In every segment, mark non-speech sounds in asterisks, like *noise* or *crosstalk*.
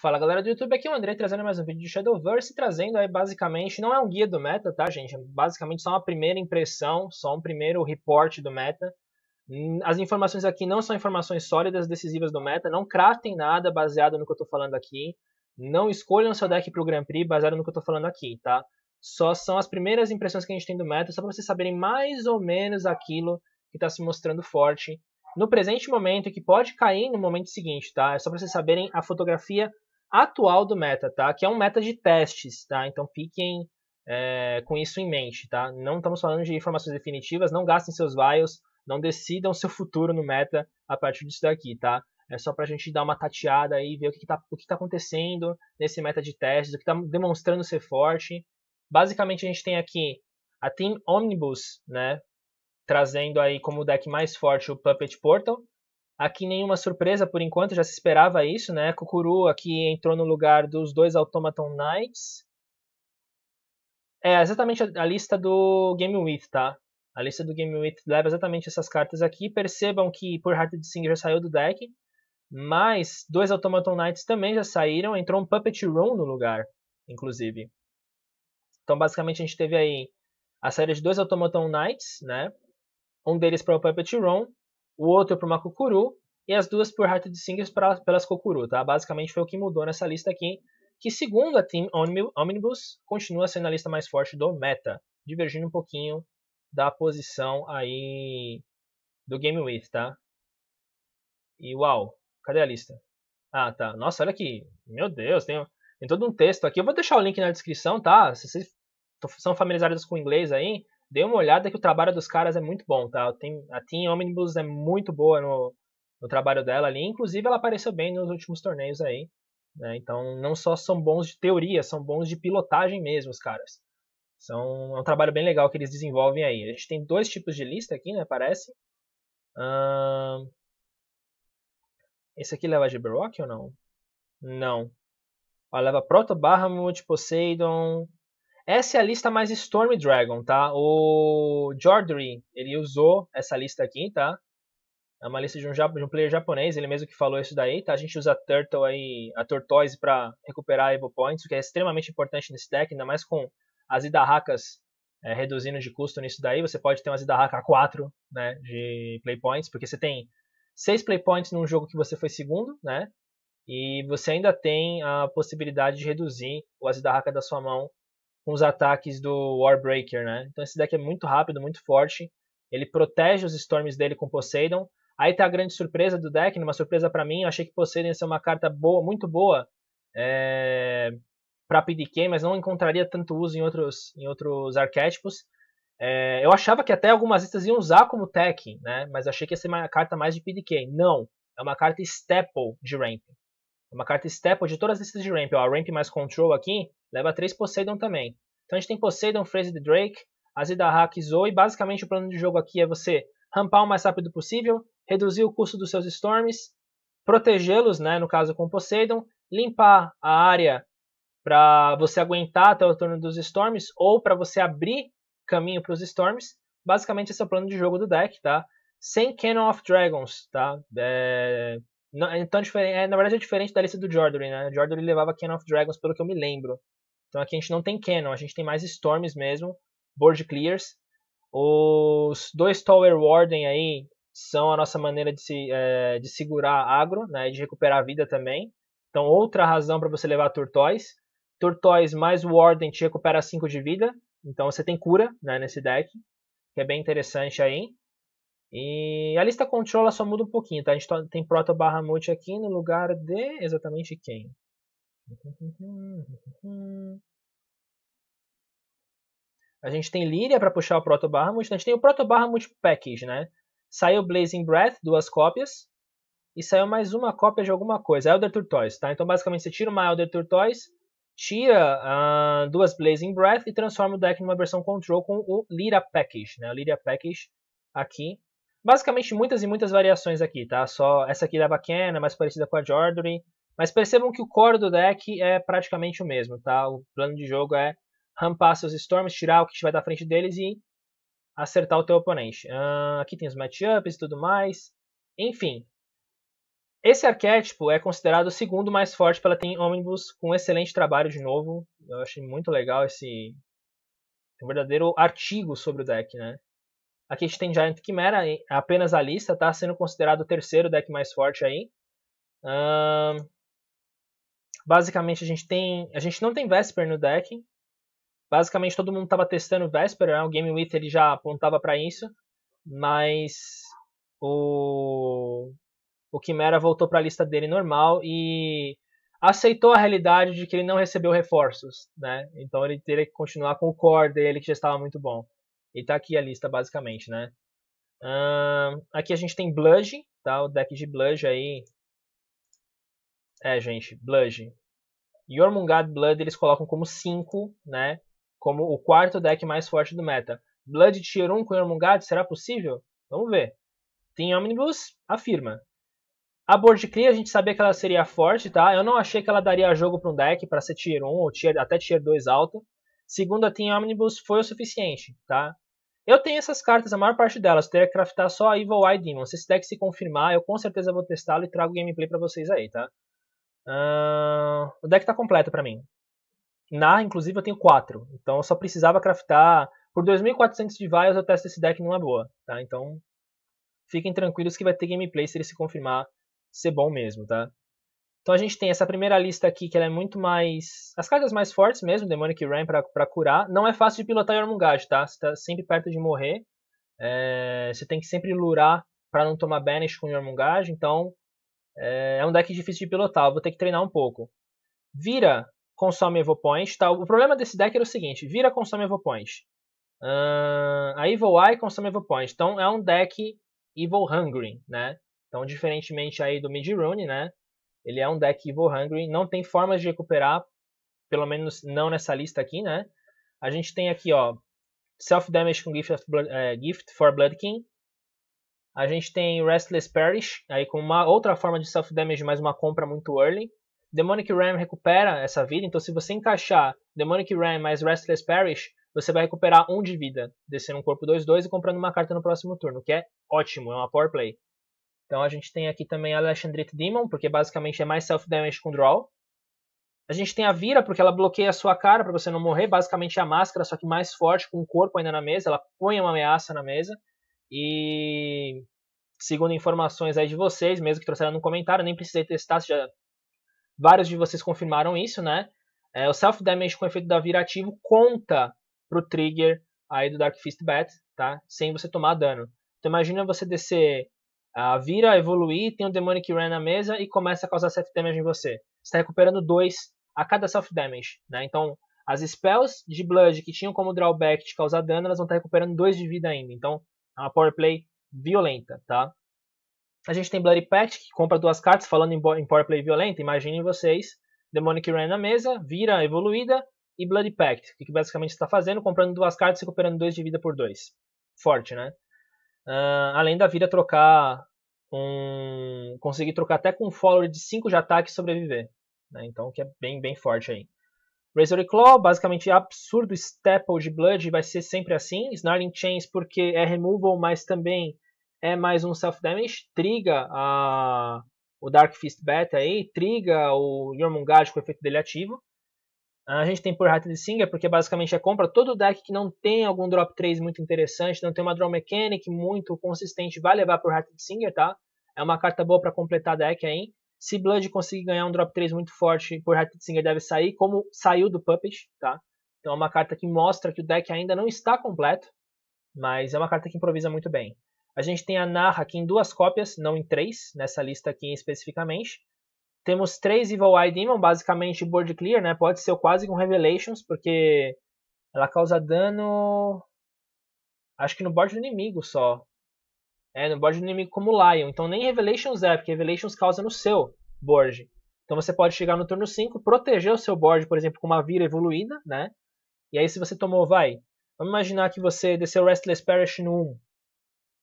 Fala galera do YouTube, aqui é o André trazendo mais um vídeo de Shadowverse, trazendo aí basicamente, não é um guia do meta, tá gente? É basicamente só uma primeira impressão, só um primeiro reporte do meta. Hum, as informações aqui não são informações sólidas, decisivas do meta, não cratem nada baseado no que eu tô falando aqui. Não escolham seu deck pro Grand Prix baseado no que eu tô falando aqui, tá? Só são as primeiras impressões que a gente tem do meta, só para vocês saberem mais ou menos aquilo que está se mostrando forte no presente momento e que pode cair no momento seguinte, tá? É só para vocês saberem a fotografia atual do meta, tá? Que é um meta de testes, tá? Então fiquem é, com isso em mente, tá? Não estamos falando de informações definitivas, não gastem seus vials, não decidam seu futuro no meta a partir disso daqui, tá? É só para a gente dar uma tateada aí, ver o que, está o que tá acontecendo nesse meta de testes, o que está demonstrando ser forte. Basicamente a gente tem aqui a Team Omnibus, né? Trazendo aí como deck mais forte o Puppet Portal, Aqui nenhuma surpresa, por enquanto, já se esperava isso, né? Kukuru aqui entrou no lugar dos dois Automaton Knights. É exatamente a, lista do Game With, tá? A lista do Game With leva exatamente essas cartas aqui. Percebam que por Hearted of Singer já saiu do deck, mas dois Automaton Knights também já saíram. Entrou um Puppet Room no lugar, inclusive. Então, basicamente, a gente teve aí a série de dois Automaton Knights, né? Um deles para o Puppet Room o outro por uma Kukuru e as duas por Heart de Singles pra, pelas Kukuru, tá? Basicamente foi o que mudou nessa lista aqui, que segundo a Team Omnibus, continua sendo a lista mais forte do meta, divergindo um pouquinho da posição aí do Game With, tá? E uau, cadê a lista? Ah, tá. Nossa, olha aqui. Meu Deus, tem, tem todo um texto aqui. Eu vou deixar o link na descrição, tá? Se vocês são familiarizados com inglês aí, dê uma olhada que o trabalho dos caras é muito bom, tá? Tem, a Team Omnibus é muito boa no, no trabalho dela ali, inclusive ela apareceu bem nos últimos torneios aí. Né? Então não só são bons de teoria, são bons de pilotagem mesmo os caras. São, é um trabalho bem legal que eles desenvolvem aí. A gente tem dois tipos de lista aqui, né? Parece. Esse aqui leva Gibrock ou não? Não. Ó, leva Proto Bahamut, Poseidon, essa é a lista mais Storm Dragon, tá? O Jordry, ele usou essa lista aqui, tá? É uma lista de um, de um, player japonês, ele mesmo que falou isso daí, tá? A gente usa a Turtle aí, a Tortoise para recuperar Evo Points, o que é extremamente importante nesse deck, ainda mais com as Idarracas é, reduzindo de custo nisso daí. Você pode ter umas Idarraca 4, né, de Play Points, porque você tem 6 Play Points num jogo que você foi segundo, né? E você ainda tem a possibilidade de reduzir o Azidarraka da sua mão com os ataques do Warbreaker, né? Então esse deck é muito rápido, muito forte. Ele protege os Storms dele com Poseidon. Aí tá a grande surpresa do deck, uma surpresa para mim. Eu achei que Poseidon ia ser uma carta boa, muito boa é... para PDK, mas não encontraria tanto uso em outros, em outros arquétipos. É... Eu achava que até algumas listas iam usar como tech, né? Mas achei que ia ser uma carta mais de PDK. Não, é uma carta staple de ramp. É uma carta staple de todas as listas de ramp. Ó, a ramp mais control aqui leva 3 Poseidon também. Então a gente tem Poseidon, Phrase the Drake, Azidahak, Zoe. Basicamente o plano de jogo aqui é você rampar o mais rápido possível, reduzir o custo dos seus Storms, protegê-los, né, no caso com Poseidon, limpar a área para você aguentar até o turno dos Storms ou para você abrir caminho para os Storms. Basicamente esse é o plano de jogo do deck, tá? Sem Cannon of Dragons, tá? É... É, então é diferente, é, na verdade é diferente da lista do Jordan, né? O Jordan levava Ken of Dragons, pelo que eu me lembro. Então aqui a gente não tem Canon, a gente tem mais Storms mesmo, Board Clears. Os dois Tower Warden aí são a nossa maneira de, se, é, de segurar agro, né? E de recuperar a vida também. Então outra razão para você levar Turtoise. Turtoise mais Warden te recupera 5 de vida. Então você tem cura né, nesse deck, que é bem interessante aí. E a lista controla só muda um pouquinho, tá? A gente tá, tem Proto Barra Bahamut aqui no lugar de exatamente quem? A gente tem Lyria para puxar o Proto Barra Bahamut, a gente tem o Proto Barra Bahamut Package, né? Saiu Blazing Breath, duas cópias, e saiu mais uma cópia de alguma coisa, Elder Turtoise, tá? Então basicamente você tira uma Elder Turtoise, tira uh, duas Blazing Breath e transforma o deck numa versão control com o Lyra Package, né? O Lyra Package aqui Basicamente, muitas e muitas variações aqui, tá? Só essa aqui da Baquena, mais parecida com a Jordan. Mas percebam que o core do deck é praticamente o mesmo, tá? O plano de jogo é rampar seus Storms, tirar o que estiver da frente deles e acertar o teu oponente. Uh, aqui tem os matchups e tudo mais. Enfim, esse arquétipo é considerado o segundo mais forte pela Team Omnibus, com um excelente trabalho de novo. Eu achei muito legal esse um verdadeiro artigo sobre o deck, né? Aqui a gente tem Giant Chimera, apenas a lista, tá sendo considerado o terceiro deck mais forte aí. basicamente a gente tem. A gente não tem Vesper no deck. Basicamente todo mundo tava testando Vesper, né? o Game With ele já apontava para isso. Mas o. O Chimera voltou para a lista dele normal e aceitou a realidade de que ele não recebeu reforços, né? Então ele teria que continuar com o core dele que já estava muito bom. E tá aqui a lista basicamente, né? Uh, aqui a gente tem Bludge, tá? O deck de Bludge aí. É, gente, Bludge. Yormungad Blood eles colocam como 5, né? Como o quarto deck mais forte do meta. Blood Tier 1 com Yormungad, será possível? Vamos ver. Tem Omnibus? Afirma. A Board Clear a gente sabia que ela seria forte, tá? Eu não achei que ela daria jogo para um deck para ser Tier 1 ou tier, até Tier 2 alto segundo a Team Omnibus, foi o suficiente, tá? Eu tenho essas cartas, a maior parte delas, teria que craftar só a Evil Eye Demon. Se esse deck se confirmar, eu com certeza vou testá-lo e trago gameplay para vocês aí, tá? Uh... o deck tá completo para mim. Na, inclusive, eu tenho 4. Então eu só precisava craftar. Por 2.400 de vials eu testo esse deck numa boa, tá? Então fiquem tranquilos que vai ter gameplay se ele se confirmar ser bom mesmo, tá? Então a gente tem essa primeira lista aqui que ela é muito mais. As cartas mais fortes mesmo, Demonic Rain para curar. Não é fácil de pilotar Yormungand, tá? Você tá sempre perto de morrer. É... Você tem que sempre lurar para não tomar banish com Yormungand. Então é, é... um deck difícil de pilotar. Eu vou ter que treinar um pouco. Vira consome Evo Point. Tá? O problema desse deck era o seguinte: Vira consome Evo Point. Uh... a Evil Eye consome Evil Point. Então é um deck Evil Hungry, né? Então, diferentemente aí do Mid Rune, né? Ele é um deck Evil Hungry, não tem formas de recuperar, pelo menos não nessa lista aqui, né? A gente tem aqui, ó, Self Damage com Gift, Blood, é, Gift for Blood King. A gente tem Restless Parish, aí com uma outra forma de Self Damage, mais uma compra muito early. Demonic Ram recupera essa vida, então se você encaixar Demonic Ram mais Restless Parish, você vai recuperar um de vida, descendo um corpo 2-2 e comprando uma carta no próximo turno, que é ótimo, é uma power play. Então a gente tem aqui também a Alexandrite Demon, porque basicamente é mais self-damage com draw. A gente tem a Vira, porque ela bloqueia a sua cara para você não morrer. Basicamente é a máscara, só que mais forte, com o corpo ainda na mesa. Ela põe uma ameaça na mesa. E segundo informações aí de vocês, mesmo que trouxeram no comentário, nem precisei testar, já vários de vocês confirmaram isso, né? É, o self-damage com efeito da Vira ativo conta pro trigger aí do Dark Fist Bat, tá? Sem você tomar dano. Então imagina você descer Uh, vira, evoluir, tem um Demonic Ren na mesa e começa a causar 7 damage em você. Você está recuperando 2 a cada self-damage. Né? Então, as spells de Blood que tinham como drawback de causar dano, elas vão estar tá recuperando 2 de vida ainda. Então, é uma power play violenta, tá? A gente tem Bloody Pact, que compra duas cartas, falando em, em power play violenta. Imaginem vocês, Demonic Ren na mesa, vira, evoluída e Bloody Pact, que basicamente está fazendo, comprando duas cartas e recuperando 2 de vida por 2. Forte, né? Uh, além da vida trocar um. conseguir trocar até com um follower de 5 de ataque e sobreviver. Né? Então, que é bem, bem forte aí. Razor Claw, basicamente absurdo staple de Blood, vai ser sempre assim. Snarling Chains, porque é removal, mas também é mais um self-damage. Triga a, o Dark Fist Beta aí, triga o Jormungand com o efeito dele ativo. A gente tem por Heart Singer, porque basicamente é compra todo deck que não tem algum drop 3 muito interessante, não tem uma draw mechanic muito consistente, vai levar por Heart Singer, tá? É uma carta boa para completar deck aí. Se Blood conseguir ganhar um drop 3 muito forte por Heart Singer, deve sair, como saiu do Puppet, tá? Então é uma carta que mostra que o deck ainda não está completo, mas é uma carta que improvisa muito bem. A gente tem a Narra aqui em duas cópias, não em três, nessa lista aqui especificamente. Temos três Evil Eye Demon, basicamente board clear, né? Pode ser quase com Revelations, porque ela causa dano. Acho que no board do inimigo só. É, no board do inimigo como Lion. Então nem Revelations é, porque Revelations causa no seu board. Então você pode chegar no turno 5, proteger o seu board, por exemplo, com uma vira evoluída, né? E aí se você tomou, vai. Vamos imaginar que você desceu Restless Parish no 1.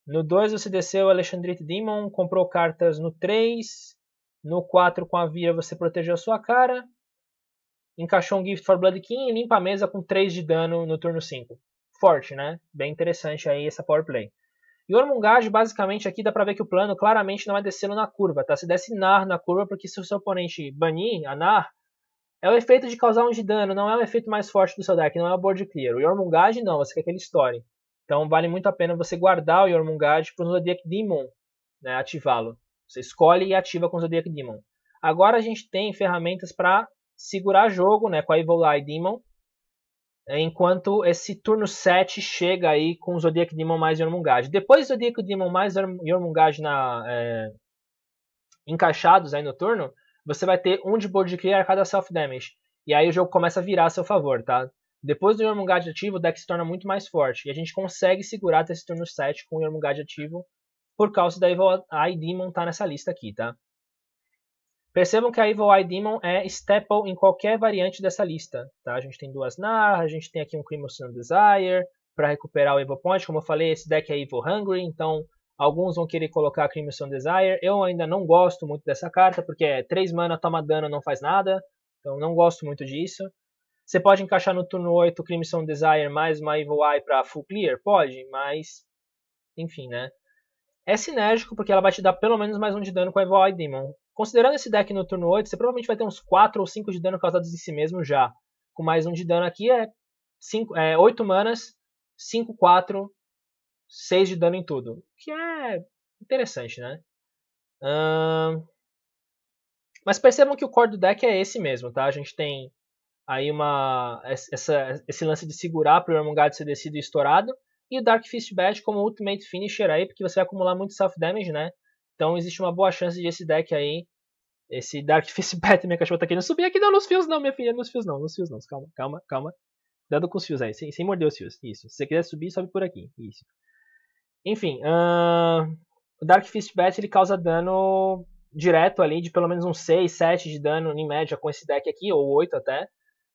No 2 você desceu Alexandrite Demon, comprou cartas no 3, no 4 com a vira você protegeu a sua cara. Encaixou um Gift for Blood King e limpa a mesa com 3 de dano no turno 5. Forte, né? Bem interessante aí essa power play. E Ormungage, basicamente, aqui dá pra ver que o plano claramente não é descê-lo na curva, tá? Se desce Nar na curva, porque se o seu oponente banir a Nar, é o efeito de causar um de dano, não é o efeito mais forte do seu deck, não é o board clear. O Yormungage não, você quer que ele estoure. Então vale muito a pena você guardar o Yormungage para o Demon, né, ativá-lo. Você escolhe e ativa com o Zodiac Demon. Agora a gente tem ferramentas para segurar jogo né, com a Evil Eye Demon. É, enquanto esse turno 7 chega aí com o Zodiac Demon mais Yormungand. Depois do Zodiac Demon mais Yormungand na, é, encaixados aí no turno, você vai ter um de board clear a cada self-damage. E aí o jogo começa a virar a seu favor, tá? Depois do Yormungand ativo, o deck se torna muito mais forte. E a gente consegue segurar até esse turno 7 com o Yormungand ativo por causa da Evil Eye Demon tá nessa lista aqui, tá? Percebam que a Evil Eye Demon é Staple em qualquer variante dessa lista, tá? A gente tem duas Nar, a gente tem aqui um Crimson Desire para recuperar o Evil Point, como eu falei, esse deck é Evil Hungry, então alguns vão querer colocar Crimson Desire. Eu ainda não gosto muito dessa carta, porque é 3 mana, toma dano, não faz nada, então não gosto muito disso. Você pode encaixar no turno 8 Crimson Desire mais uma Evil Eye para full clear? Pode, mas enfim, né? é sinérgico porque ela vai te dar pelo menos mais um de dano com a Evoid Demon. Considerando esse deck no turno 8, você provavelmente vai ter uns 4 ou 5 de dano causados em si mesmo já. Com mais um de dano aqui é, 5, é 8 manas, 5, 4, 6 de dano em tudo. Que é interessante, né? Mas percebam que o core do deck é esse mesmo, tá? A gente tem aí uma essa, esse lance de segurar para o Irmungado ser descido e estourado. E o Dark Fist Bat como Ultimate Finisher aí, porque você vai acumular muito self-damage, né? Então existe uma boa chance de esse deck aí, esse Dark *laughs* Fist Bat minha cachorra tá querendo subir aqui, não, nos fios não, minha filha, nos fios não, nos fios não, calma, calma, calma. Cuidado com os fios aí, sem, sem morder os fios, isso. Se você quiser subir, sobe por aqui, isso. Enfim, uh... o Dark Fist Bat ele causa dano direto ali de pelo menos uns 6, 7 de dano em média com esse deck aqui, ou 8 até,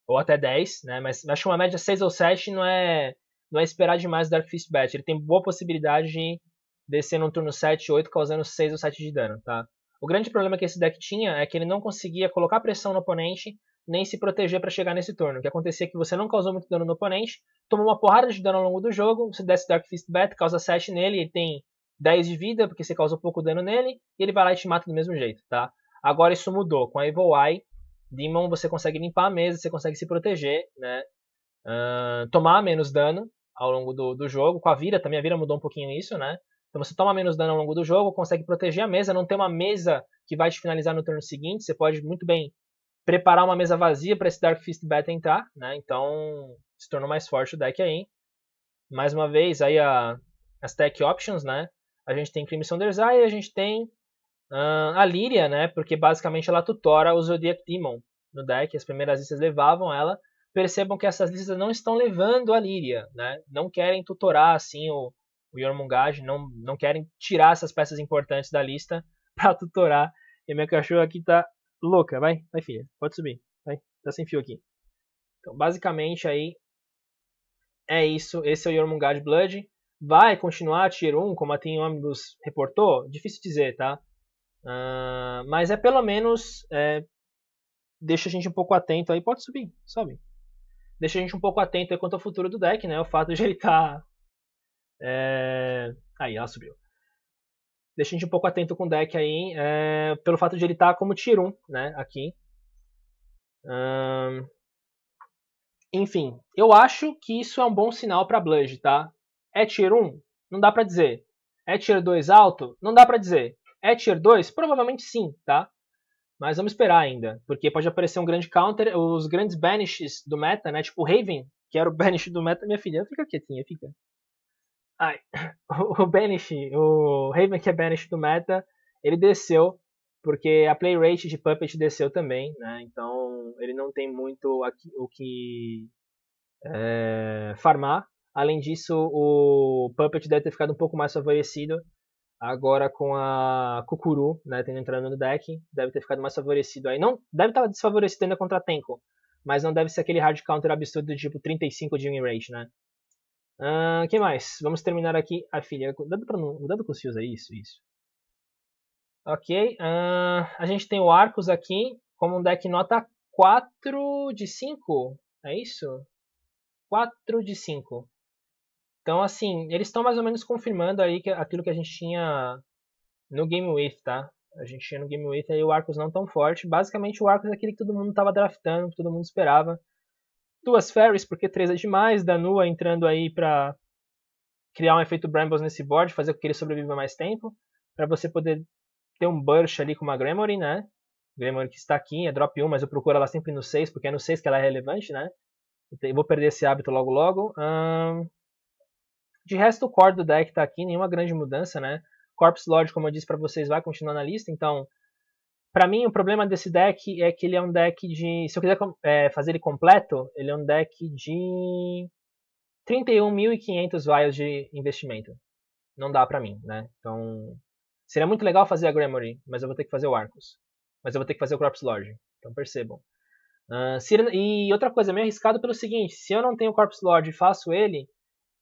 ou até 10, né? Mas acho que uma média 6 ou 7 não é não é esperar demais o Dark Fist Bat. Ele tem boa possibilidade de descer num turno 7, 8, causando 6 ou 7 de dano, tá? O grande problema que esse deck tinha é que ele não conseguia colocar pressão no oponente, nem se proteger para chegar nesse turno. O que acontecia é que você não causou muito dano no oponente, tomou uma porrada de dano ao longo do jogo, você desce Dark Fist Bat, causa 7 nele, ele tem 10 de vida, porque você causou pouco dano nele, e ele vai lá e te mata do mesmo jeito, tá? Agora isso mudou. Com a Evil Eye, Demon você consegue limpar a mesa, você consegue se proteger, né? Uh, tomar menos dano, ao longo do, do jogo, com a vira também, a vira mudou um pouquinho isso, né? Então você toma menos dano ao longo do jogo, consegue proteger a mesa, não tem uma mesa que vai te finalizar no turno seguinte, você pode muito bem preparar uma mesa vazia para esse Dark Fist bat entrar, né? Então se tornou mais forte o deck aí. Mais uma vez, aí a, as tech options, né? A gente tem Crimson Desire, a gente tem uh, a Lyria, né? Porque basicamente ela tutora o Zodiac Demon no deck, as primeiras listas levavam ela, percebam que essas listas não estão levando a Líria, né? Não querem tutorar assim o, o não, não querem tirar essas peças importantes da lista *laughs* para tutorar. E minha cachorra aqui tá louca, vai, vai filha, pode subir, vai, tá sem fio aqui. Então, basicamente aí é isso, esse é o Yormungand Blood. Vai continuar a Tier 1, como a Team Omnibus reportou? Difícil dizer, tá? Uh, mas é pelo menos é, deixa a gente um pouco atento aí. Pode subir, sobe deixa a gente um pouco atento quanto ao futuro do deck, né? O fato de ele estar. Tá, é... Aí, ela subiu. Deixa a gente um pouco atento com o deck aí, é... pelo fato de ele estar tá como tier 1, né? Aqui. Hum... Enfim, eu acho que isso é um bom sinal para Bludge, tá? É tier 1? Não dá para dizer. É tier 2 alto? Não dá para dizer. É tier 2? Provavelmente sim, tá? Mas vamos esperar ainda, porque pode aparecer um grande counter, os grandes banishes do meta, né? Tipo o Raven, que era o banish do meta, minha filha, fica quietinha, fica. Ai, *laughs* o banish, o Raven que é banish do meta, ele desceu porque a play rate de Puppet desceu também, né? Então ele não tem muito o que é, farmar. Além disso, o Puppet deve ter ficado um pouco mais favorecido Agora com a Kukuru, né, tendo entrado no deck, deve ter ficado mais favorecido aí. Não, deve estar tá desfavorecido ainda contra Tenko, mas não deve ser aquele hard counter absurdo tipo 35 de win rate, né? O uh, que mais? Vamos terminar aqui a filha. Cuidado, para não, com o fios aí, isso, isso. Ok, uh, a gente tem o Arcos aqui como um deck nota 4 de 5, é isso? 4 de 5. Então, assim, eles estão mais ou menos confirmando aí que, aquilo que a gente tinha no Game With, tá? A gente tinha no Game With aí o Arcos não tão forte. Basicamente, o Arcos é aquele que todo mundo estava draftando, que todo mundo esperava. Duas Fairies, porque três é demais. Danua entrando aí pra criar um efeito Brambles nesse board, fazer com que ele sobreviva mais tempo. para você poder ter um Burst ali com uma Gremory, né? Gremory que está aqui, é drop 1, mas eu procuro ela sempre no 6, porque é no 6 que ela é relevante, né? Então, eu vou perder esse hábito logo logo. Um... De resto, o core do deck está aqui, nenhuma grande mudança, né? Corpse Lord, como eu disse para vocês, vai continuar na lista, então para mim, o problema desse deck é que ele é um deck de. Se eu quiser é, fazer ele completo, ele é um deck de 31.500 vials de investimento. Não dá para mim, né? Então. Seria muito legal fazer a Gremory, mas eu vou ter que fazer o Arcos. Mas eu vou ter que fazer o Corpse Lord. Então percebam. Uh, ah, se, e outra coisa, meio arriscado pelo seguinte: se eu não tenho o Corpse Lord e faço ele,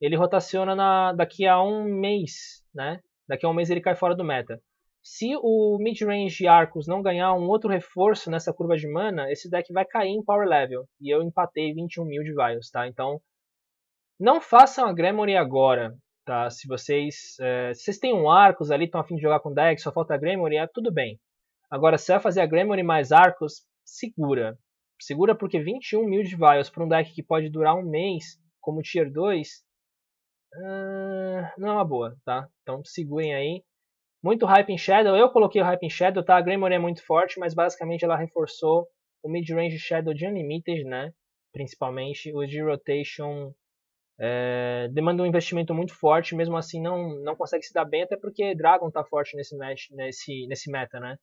ele rotaciona na, daqui a um mês, né? Daqui a um mês ele cai fora do meta. Se o mid-range Arcos não ganhar um outro reforço nessa curva de mana, esse deck vai cair em power level. E eu empatei 21 mil de Vials, tá? Então, não façam a Gremory agora, tá? Se vocês, é, se vocês têm um Arcos ali, estão afim de jogar com deck, só falta a Gremory, é tudo bem. Agora, se vai fazer a Gremory mais Arcos, segura. Segura porque 21 mil de Vials para um deck que pode durar um mês como Tier 2 ah, não é uma boa, tá? Então seguem aí. Muito hype em Shadow. Eu coloquei o hype em Shadow, tá? A Greymore é muito forte, mas basicamente ela reforçou o mid-range Shadow de Unlimited, né? Principalmente os de Rotation. É, demanda um investimento muito forte, mesmo assim não, não consegue se dar bem, até porque Dragon tá forte nesse, match, nesse, nesse meta, né?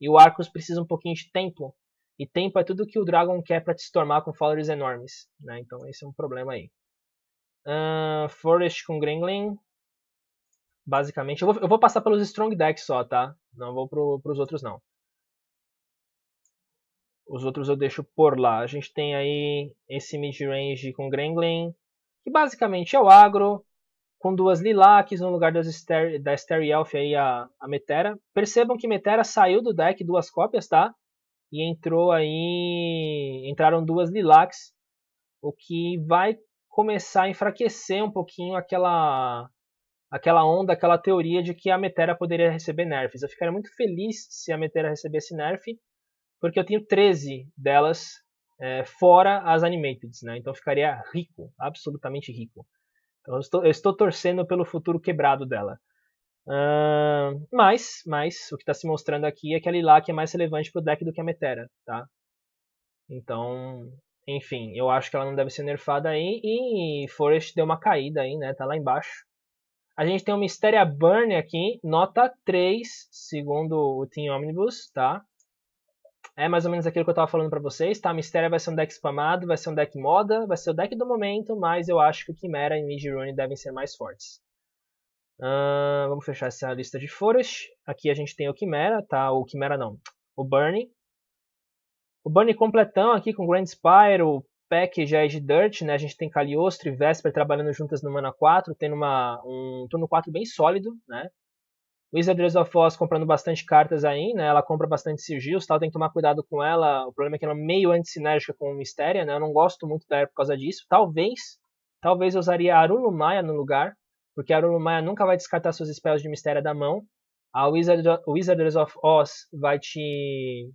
E o Arcos precisa um pouquinho de tempo. E tempo é tudo que o Dragon quer para te stormar com followers enormes, né? Então esse é um problema aí. Forest com Gremlin. Basicamente. Eu vou, eu vou passar pelos Strong Decks só, tá? Não vou pro, pros outros, não. Os outros eu deixo por lá. A gente tem aí esse midrange com Gremlin. Que basicamente é o agro. Com duas Lilacs no lugar das Ster da Starry Elf aí, a, a Metera. Percebam que Metera saiu do deck duas cópias, tá? E entrou aí. Entraram duas Lilacs. O que vai começar a enfraquecer um pouquinho aquela aquela onda, aquela teoria de que a Metera poderia receber nerfs. Eu ficaria muito feliz se a Metera recebesse nerf, porque eu tenho 13 delas é, fora as animated, né? Então ficaria rico, absolutamente rico. Então eu estou, eu estou torcendo pelo futuro quebrado dela. Uh, mas, mas o que está se mostrando aqui é que a Lilac é mais relevante para o deck do que a Metera, tá? Então enfim, eu acho que ela não deve ser nerfada aí. E Forest deu uma caída aí, né? Tá lá embaixo. A gente tem o Mysteria Burn aqui, nota 3, segundo o Team Omnibus, tá? É mais ou menos aquilo que eu tava falando para vocês, tá? Mysteria vai ser um deck spamado, vai ser um deck moda, vai ser o deck do momento, mas eu acho que Chimera e Midrune devem ser mais fortes. Uh, vamos fechar essa lista de Forest. Aqui a gente tem o Chimera, tá? O Chimera não, o Burn. O bunny completão aqui com Grand spire Peck já é de Dirt, né? A gente tem Caliostro e Vesper trabalhando juntas no Mana 4, tendo uma, um turno 4 bem sólido, né? Wizards of Oz comprando bastante cartas aí, né? Ela compra bastante sigilos, tal, tem que tomar cuidado com ela. O problema é que ela é meio antissinérgica com o Mistéria, né? Eu não gosto muito da por causa disso. Talvez, talvez eu usaria Arulu Maia no lugar, porque Arulu Maia nunca vai descartar seus spells de Mistéria da mão. A Wizard, of Oz vai te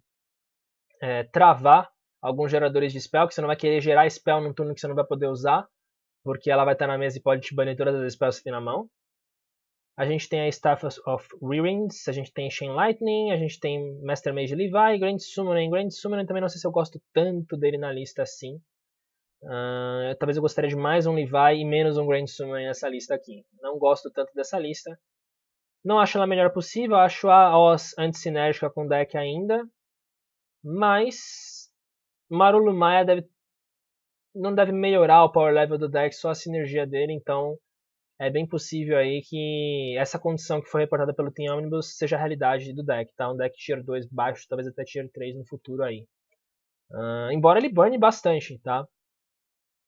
é, travar alguns geradores de spell, que você não vai querer gerar spell num turno que você não vai poder usar, porque ela vai estar na mesa e pode te banir todas as spells que tem na mão. A gente tem a Staff of Rearings, a gente tem Chain Lightning, a gente tem Master Mage Levi, Grand Summoning. Grand Summoning também não sei se eu gosto tanto dele na lista assim. Uh, talvez eu gostaria de mais um Levi e menos um Grand Summoning nessa lista aqui. Não gosto tanto dessa lista. Não acho ela a melhor possível, acho a Oz sinérgica com deck ainda mas Marulu Maia deve, não deve melhorar o power level do deck, só a sinergia dele, então é bem possível aí que essa condição que foi reportada pelo Team Omnibus seja a realidade do deck, tá? Um deck tier 2 baixo, talvez até tier 3 no futuro aí. Uh, embora ele burne bastante, tá?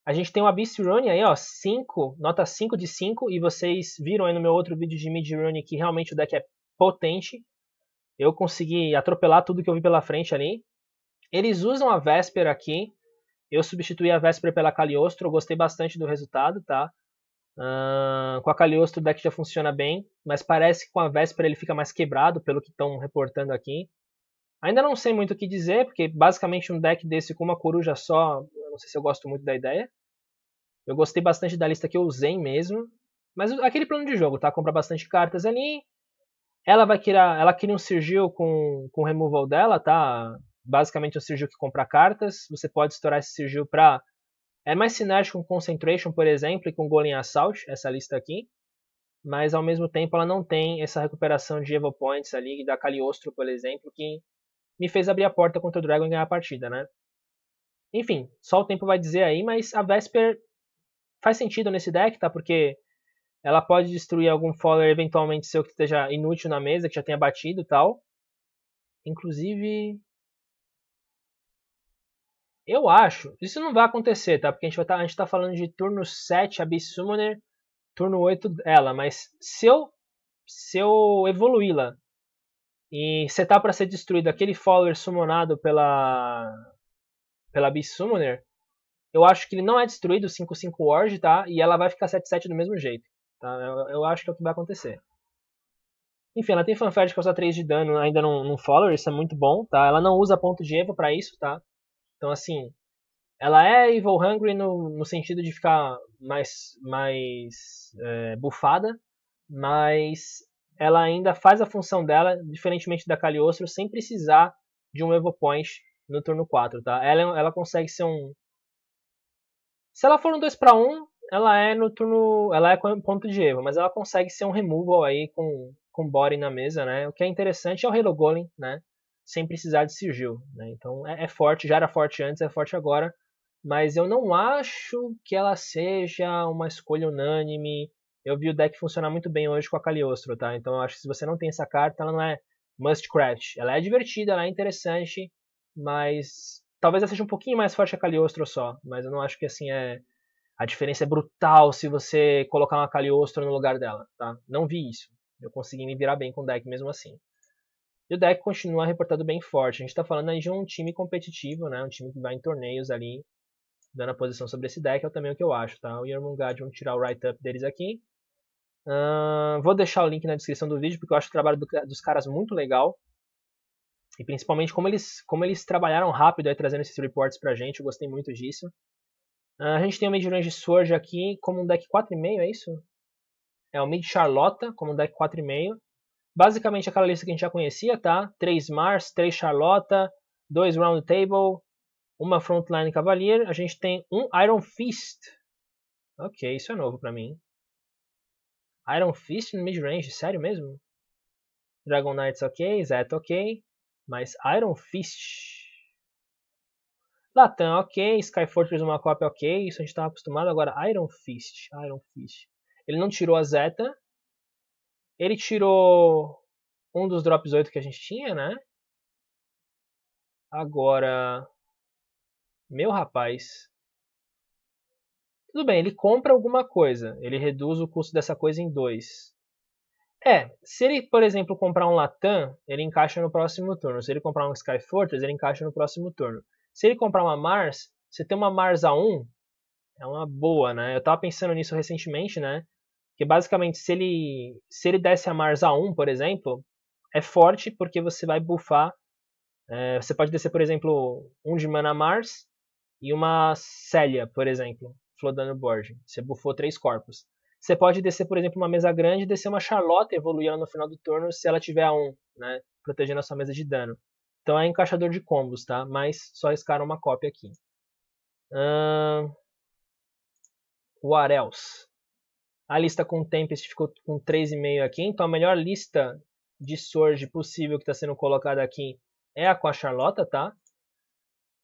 A gente tem o Abyss Rune aí, ó, 5, nota 5 de 5, e vocês viram aí no meu outro vídeo de mid rune que realmente o deck é potente, eu consegui atropelar tudo que eu vi pela frente ali. Eles usam a Vesper aqui. Eu substituí a Vesper pela Caliostro. Eu gostei bastante do resultado, tá? Uh, com a Caliostro o deck já funciona bem, mas parece que com a Vesper ele fica mais quebrado, pelo que estão reportando aqui. Ainda não sei muito o que dizer, porque basicamente um deck desse com uma coruja só, eu não sei se eu gosto muito da ideia. Eu gostei bastante da lista que eu usei mesmo. Mas aquele plano de jogo, tá? Comprar bastante cartas ali, ela vai querer ela cria um sigil com, com o removal dela, tá? Basicamente é um sigil que compra cartas. Você pode estourar esse sigil pra. É mais sinérgico com Concentration, por exemplo, e com Golem Assault, essa lista aqui. Mas ao mesmo tempo ela não tem essa recuperação de Evo Points ali, da Caliostro, por exemplo, que me fez abrir a porta contra o Dragon e ganhar a partida, né? Enfim, só o tempo vai dizer aí, mas a Vesper faz sentido nesse deck, tá? Porque ela pode destruir algum follower eventualmente seu que esteja inútil na mesa, que já tenha batido tal. Inclusive. Eu acho. Isso não vai acontecer, tá? Porque a gente, está tá, a gente tá falando de turno 7 Abyss Summoner, turno 8 ela. Mas se eu, se eu evoluí-la e setar tá para ser destruído aquele follower summonado pela, pela Abyss Summoner, eu acho que ele não é destruído, 5-5 Orge, tá? E ela vai ficar 7-7 do mesmo jeito. Tá? Eu, eu, acho que é o que vai acontecer. Enfim, ela tem fanfare de causa 3 de dano ainda não no follower, isso é muito bom, tá? Ela não usa ponto de Evo para isso, tá? Então, assim, ela é evil hungry no, no sentido de ficar mais, mais é, bufada, mas ela ainda faz a função dela, diferentemente da Caliostro, sem precisar de um Evo Point no turno 4, tá? Ela, é ela consegue ser um... Se ela for um 2 para 1, ela é no turno. Ela é ponto de Eva, mas ela consegue ser um removal aí com, com body na mesa, né? O que é interessante é o Halo Golem, né? Sem precisar de sigil, né? Então é, é, forte, já era forte antes, é forte agora. Mas eu não acho que ela seja uma escolha unânime. Eu vi o deck funcionar muito bem hoje com a Caliostro, tá? Então eu acho que se você não tem essa carta, ela não é must craft. Ela é divertida, ela é interessante, mas talvez ela seja um pouquinho mais forte que a Caliostro só. Mas eu não acho que assim é a diferença é brutal se você colocar uma Caliostro no lugar dela, tá? Não vi isso. Eu consegui me virar bem com o deck mesmo assim. E o deck continua reportado bem forte. A gente está falando aí de um time competitivo, né? Um time que vai em torneios ali, dando a posição sobre esse deck, é também o que eu acho, tá? O Yermungad, vamos tirar o write-up deles aqui. Uh, vou deixar o link na descrição do vídeo, porque eu acho o trabalho do, dos caras muito legal. E principalmente como eles, como eles trabalharam rápido aí, trazendo esses reports pra gente, eu gostei muito disso. Ah, a gente tem o midrange Surge aqui como um deck 4,5, é isso? É o mid Charlotta como um deck 4,5. Basicamente aquela lista que a gente já conhecia, tá? 3 Mars, 3 Charlotta, 2 Round Table, uma Frontline Cavalier. A gente tem um Iron Fist. Ok, isso é novo pra mim. Iron Fist no midrange, sério mesmo? Dragon Knights ok, Zeta ok, mas Iron Fist... Latam, ok. Sky Fortress uma cópia, ok. Isso a gente estava acostumado. Agora, Iron Fist. Iron Fist. Ele não tirou a Zeta. Ele tirou um dos drops 8 que a gente tinha, né? Agora. Meu rapaz. Tudo bem, ele compra alguma coisa. Ele reduz o custo dessa coisa em 2. É, se ele, por exemplo, comprar um Latam, ele encaixa no próximo turno. Se ele comprar um Sky Fortress, ele encaixa no próximo turno. Se ele comprar uma Mars, você ter uma Mars A1 é uma boa, né? Eu tava pensando nisso recentemente, né? Que basicamente se ele se ele desse a Mars A1, por exemplo, é forte porque você vai buffar. É, você pode descer, por exemplo, um de mana Mars e uma Célia, por exemplo, Flodano Board. Você buffou três corpos. Você pode descer, por exemplo, uma mesa grande, e descer uma Charlotte, evoluir ela no final do turno se ela tiver a 1, né? Protegendo a sua mesa de dano. Então é encaixador de combos, tá? Mas só escara uma cópia aqui. Uh... What else? A lista com Tempest ficou com 3,5 aqui. Então a melhor lista de Surge possível que está sendo colocada aqui é a com a Charlotta, tá?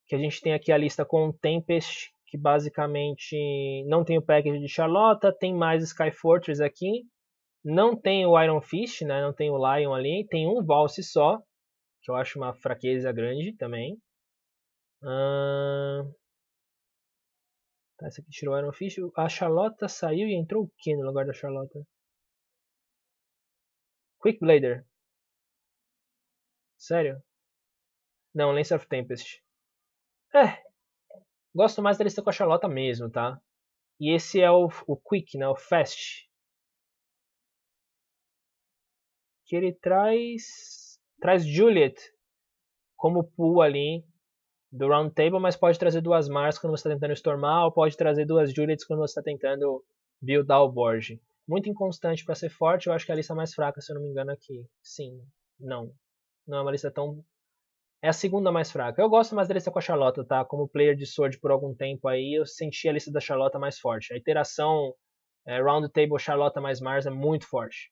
Que a gente tem aqui a lista com Tempest, que basicamente não tem o package de Charlotta, tem mais Sky Fortress aqui, não tem o Iron Fist, né? Não tem o Lion ali, tem um Valse só, que eu acho uma fraqueza grande também. Ah... Tá, essa aqui tirou o Iron Fist. A Charlotta saiu e entrou o que no lugar da Charlotta? Quick Blader. Sério? Não, Lance of Tempest. É. Gosto mais da lista com a Charlotta mesmo, tá? E esse é o, o Quick, né? O Fast. Que ele traz Traz Juliet como pool ali do round table, mas pode trazer duas Mars quando você está tentando stormar, ou pode trazer duas Juliets quando você está tentando buildar o board. Muito inconstante para ser forte, eu acho que é a lista mais fraca, se eu não me engano, aqui. Sim, não. Não é uma lista tão. É a segunda mais fraca. Eu gosto mais da lista com a Charlotte, tá? Como player de Sword por algum tempo aí, eu senti a lista da Charlotte mais forte. A iteração é, Round Table Charlotte mais Mars é muito forte.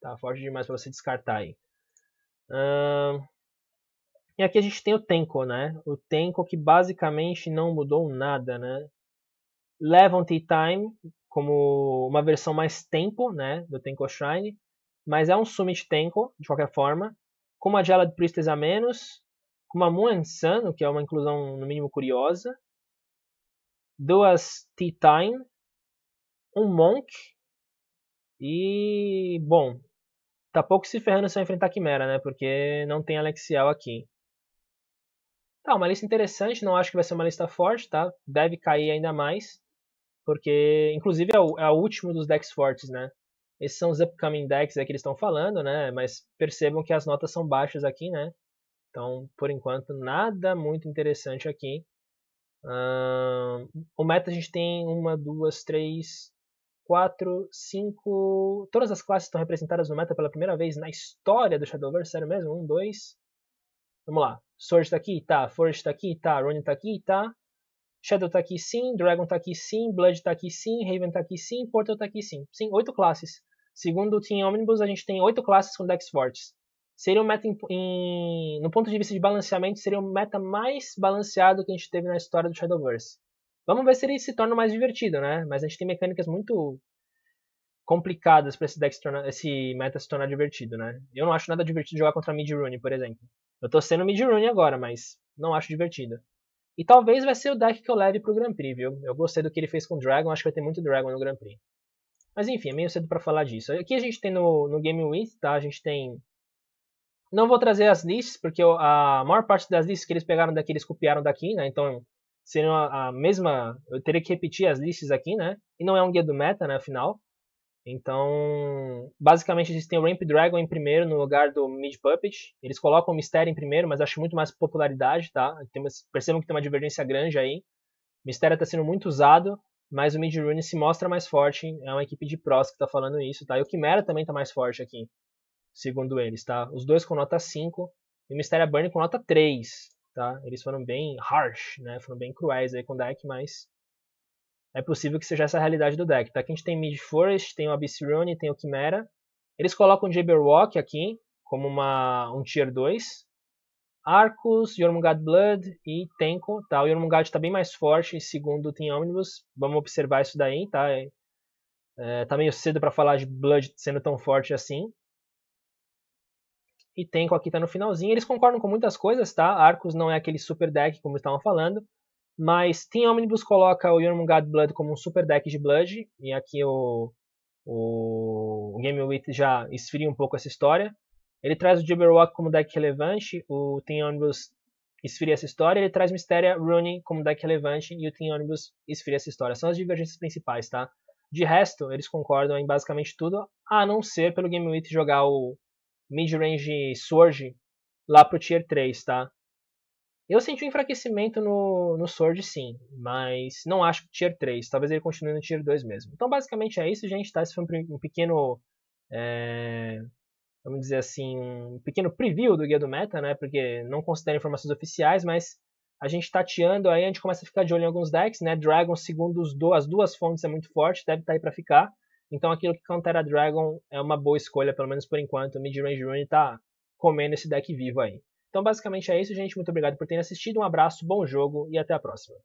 Tá forte demais para você descartar aí. Uh, e aqui a gente tem o Tenko, né? O Tenko que basicamente não mudou nada, né? tea Time como uma versão mais tempo, né, do Tenko Shrine, mas é um Summit Tenko, de qualquer forma, com uma de Priestess a menos, com uma moon Sun, que é uma inclusão no mínimo curiosa, duas Tea Time, um Monk, e, bom, Tá pouco se ferrando se eu enfrentar a Quimera, né? Porque não tem Alexial aqui. Tá, uma lista interessante, não acho que vai ser uma lista forte, tá? Deve cair ainda mais, porque, inclusive, é o, é o último dos decks fortes, né? Esses são os upcoming decks é que eles estão falando, né? Mas percebam que as notas são baixas aqui, né? Então, por enquanto, nada muito interessante aqui. o meta a gente tem uma, duas, três, 4, 5. Todas as classes estão representadas no meta pela primeira vez na história do Shadowverse, sério mesmo? 1, 2. Vamos lá. Sword tá aqui? Tá. Forge tá aqui? Tá. Ronin tá aqui? Tá. Shadow tá aqui sim, Dragon tá aqui sim, Blood tá aqui sim, Raven tá aqui sim, Portal tá aqui sim. Sim, oito classes. Segundo o Team Omnibus, a gente tem oito classes com decks fortes. Seria um meta em, em, no ponto de vista de balanceamento, seria o um meta mais balanceado que a gente teve na história do Shadowverse. Vamos ver se ele se torna mais divertido, né? Mas a gente tem mecânicas muito complicadas para esse deck tornar, esse meta se tornar divertido, né? Eu não acho nada divertido jogar contra mid rune, por exemplo. Eu tô sendo mid rune agora, mas não acho divertido. E talvez vai ser o deck que eu leve pro Grand Prix, viu? Eu gostei do que ele fez com o Dragon, acho que vai ter muito Dragon no Grand Prix. Mas enfim, é meio cedo para falar disso. Aqui a gente tem no, no Game With, tá? A gente tem... Não vou trazer as lists, porque a maior parte das lists que eles pegaram daqui, eles copiaram daqui, né? Então seriam a, a, mesma. Eu teria que repetir as listas aqui, né? E não é um guia do meta, né? Afinal. Então, basicamente, eles têm o Ramp Dragon em primeiro no lugar do Mid Puppet. Eles colocam o Mistério em primeiro, mas acho muito mais popularidade, tá? Uma, percebam que tem uma divergência grande aí. O Mistério está sendo muito usado, mas o Mid Rune se mostra mais forte. É uma equipe de pros que está falando isso, tá? E o Chimera também está mais forte aqui, segundo eles, tá? Os dois com nota 5 e o Mistério Burn com nota 3 tá? Eles foram bem harsh, né? Foram bem cruéis aí com o deck, mas é possível que seja essa a realidade do deck, tá? Aqui a gente tem Mid Forest, tem o abyss rune tem o Chimera. Eles colocam o Jabberwock aqui como uma, um Tier 2. Arcos, Yormungad Blood e Tenko, tá? O Yormungad tá bem mais forte, segundo tem Team Omnibus. Vamos observar isso daí, tá? É, tá meio cedo para falar de Blood sendo tão forte assim, e Tenko aqui tá no finalzinho. Eles concordam com muitas coisas, tá? Arcos não é aquele super deck, como estavam falando. Mas Team Omnibus coloca o Yormungad Blood como um super deck de Blood. E aqui o, o, Game With já esfria um pouco essa história. Ele traz o Jabberwock como deck relevante. O Team Omnibus esfria essa história. Ele traz Mysteria Running como deck relevante. E o Team Omnibus esfria essa história. São as divergências principais, tá? De resto, eles concordam em basicamente tudo, a não ser pelo Game With jogar o, mid-range Sword lá pro Tier 3, tá? Eu senti um enfraquecimento no, no Sword, sim, mas não acho que Tier 3. Talvez ele continue no Tier 2 mesmo. Então, basicamente é isso, gente, tá? Esse foi um pequeno. É, vamos dizer assim, um pequeno preview do Guia do Meta, né? Porque não considero informações oficiais, mas a gente tá tateando aí, a gente começa a ficar de olho em alguns decks, né? Dragon, segundo do, as duas fontes, é muito forte, deve estar tá aí para ficar. Então aquilo que Cantera Dragon é uma boa escolha, pelo menos por enquanto. O Midrange Rune tá comendo esse deck vivo aí. Então basicamente é isso, gente. Muito obrigado por terem assistido. Um abraço, bom jogo e até a próxima.